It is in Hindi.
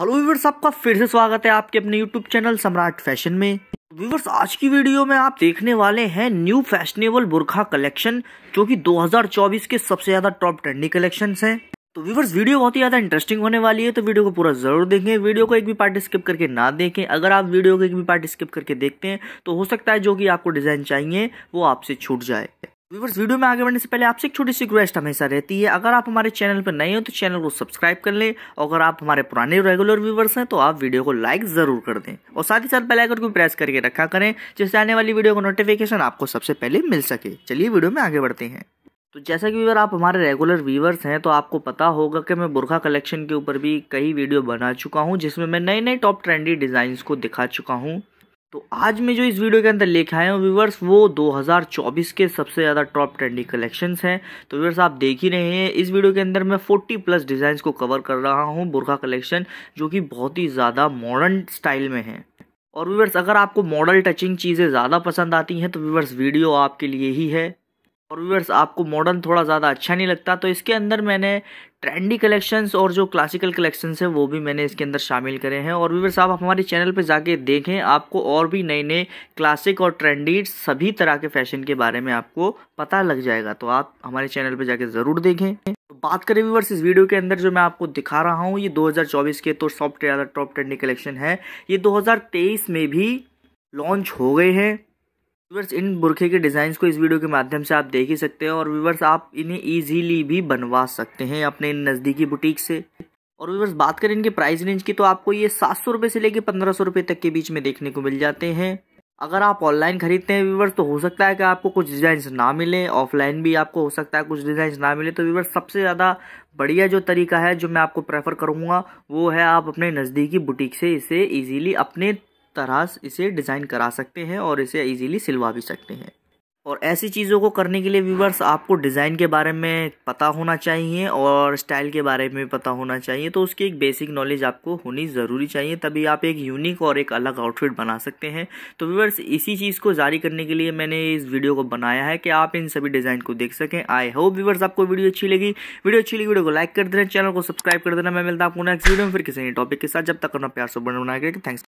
हेलो व्यूवर्स आपका फिर से स्वागत है आपके अपने यूट्यूब चैनल सम्राट फैशन में व्यूवर्स आज की वीडियो में आप देखने वाले हैं न्यू फैशनेबल बुरखा कलेक्शन जो कि 2024 के सबसे ज़्यादा टॉप ट्रेंडिंग कलेक्शन हैं तो व्यूवर्स वीडियो बहुत ही ज़्यादा इंटरेस्टिंग होने वाली है तो वीडियो को पूरा जरूर देखें वीडियो को एक भी पार्टी स्किप करके ना देखें अगर आप वीडियो को एक भी पार्टी स्किप करके देखते हैं तो हो सकता है जो कि आपको डिज़ाइन चाहिए वो आपसे छूट जाए व्यूवर्स वीडियो में आगे बढ़ने से पहले आपसे एक छोटी सी रिक्वेस्ट हमेशा रहती है अगर आप हमारे चैनल पर नए हो तो चैनल को सब्सक्राइब कर लें और अगर आप हमारे पुराने रेगुलर व्यूवर्स हैं तो आप वीडियो को लाइक ज़रूर कर दें और साथ ही साथ बेलाइकन को प्रेस करके रखा करें जिससे आने वाली वीडियो का नोटिफिकेशन आपको सबसे पहले मिल सके चलिए वीडियो में आगे बढ़ते हैं तो जैसा कि व्यूवर आप हमारे रेगुलर व्यूवर्स हैं तो आपको पता होगा कि मैं बुरखा कलेक्शन के ऊपर भी कई वीडियो बना चुका हूँ जिसमें मैं नए नए टॉप ट्रेंडी डिजाइन को दिखा चुका हूँ तो आज मैं जो इस वीडियो के अंदर लेके आया हूँ व्यूवर्स वो 2024 के सबसे ज़्यादा टॉप ट्रेंडिंग कलेक्शंस हैं तो व्यूवर्स आप देख ही रहे हैं इस वीडियो के अंदर मैं 40 प्लस डिज़ाइंस को कवर कर रहा हूँ बुरखा कलेक्शन जो कि बहुत ही ज़्यादा मॉडर्न स्टाइल में है और व्यूवर्स अगर आपको मॉडल टचिंग चीज़ें ज़्यादा पसंद आती हैं तो व्यूवर्स वीडियो आपके लिए ही है और व्यूअर्स आपको मॉडर्न थोड़ा ज़्यादा अच्छा नहीं लगता तो इसके अंदर मैंने ट्रेंडी कलेक्शंस और जो क्लासिकल कलेक्शंस हैं वो भी मैंने इसके अंदर शामिल करे हैं और व्यूवर्स आप हमारे चैनल पे जाके देखें आपको और भी नए नए क्लासिक और ट्रेंडी सभी तरह के फैशन के बारे में आपको पता लग जाएगा तो आप हमारे चैनल पर जाके ज़रूर देखें तो बात करें व्यूवर्स इस वीडियो के अंदर जो मैं आपको दिखा रहा हूँ ये दो के तो सॉफ्ट ज़्यादा टॉप ट्रेंडी कलेक्शन है ये दो में भी लॉन्च हो गए हैं व्यूवर्स इन बुरखे के डिज़ाइन को इस वीडियो के माध्यम से आप देख ही सकते हैं और व्यूवर्स आप इन्हें इजीली भी बनवा सकते हैं अपने इन नज़दीकी बुटीक से और व्यूवर्स बात करें इनके प्राइस रेंज की तो आपको ये सात सौ रुपये से लेकर पंद्रह सौ रुपये तक के बीच में देखने को मिल जाते हैं अगर आप ऑनलाइन खरीदते हैं व्यूवर्स तो हो सकता है कि आपको कुछ डिज़ाइन ना मिले ऑफलाइन भी आपको हो सकता है कुछ डिजाइन ना मिले तो व्यूवर्स सबसे ज़्यादा बढ़िया जो तरीका है जो मैं आपको प्रेफर करूँगा वो है आप अपने नज़दीकी बुटीक से इसे ईजीली अपने तरह इसे डिज़ाइन करा सकते हैं और इसे ईजीली सिलवा भी सकते हैं और ऐसी चीज़ों को करने के लिए व्यूवर्स आपको डिज़ाइन के बारे में पता होना चाहिए और स्टाइल के बारे में पता होना चाहिए तो उसकी एक बेसिक नॉलेज आपको होनी ज़रूरी चाहिए तभी आप एक यूनिक और एक अलग आउटफिट बना सकते हैं तो व्यूवर्स इसी चीज़ को जारी करने के लिए मैंने इस वीडियो को बनाया है कि आप इन सभी डिज़ाइन को देख सकें आई होप व्यूवर्स आपको वीडियो अच्छी लगी वीडियो अच्छी लगी वीडियो को लाइक कर देना चैनल को सब्सक्राइब कर देना मैं मिलता आपको नेक्स्ट वीडियो में फिर किसी टॉपिक के साथ जब तक अपना प्यार सो बना बनाया थैंक्स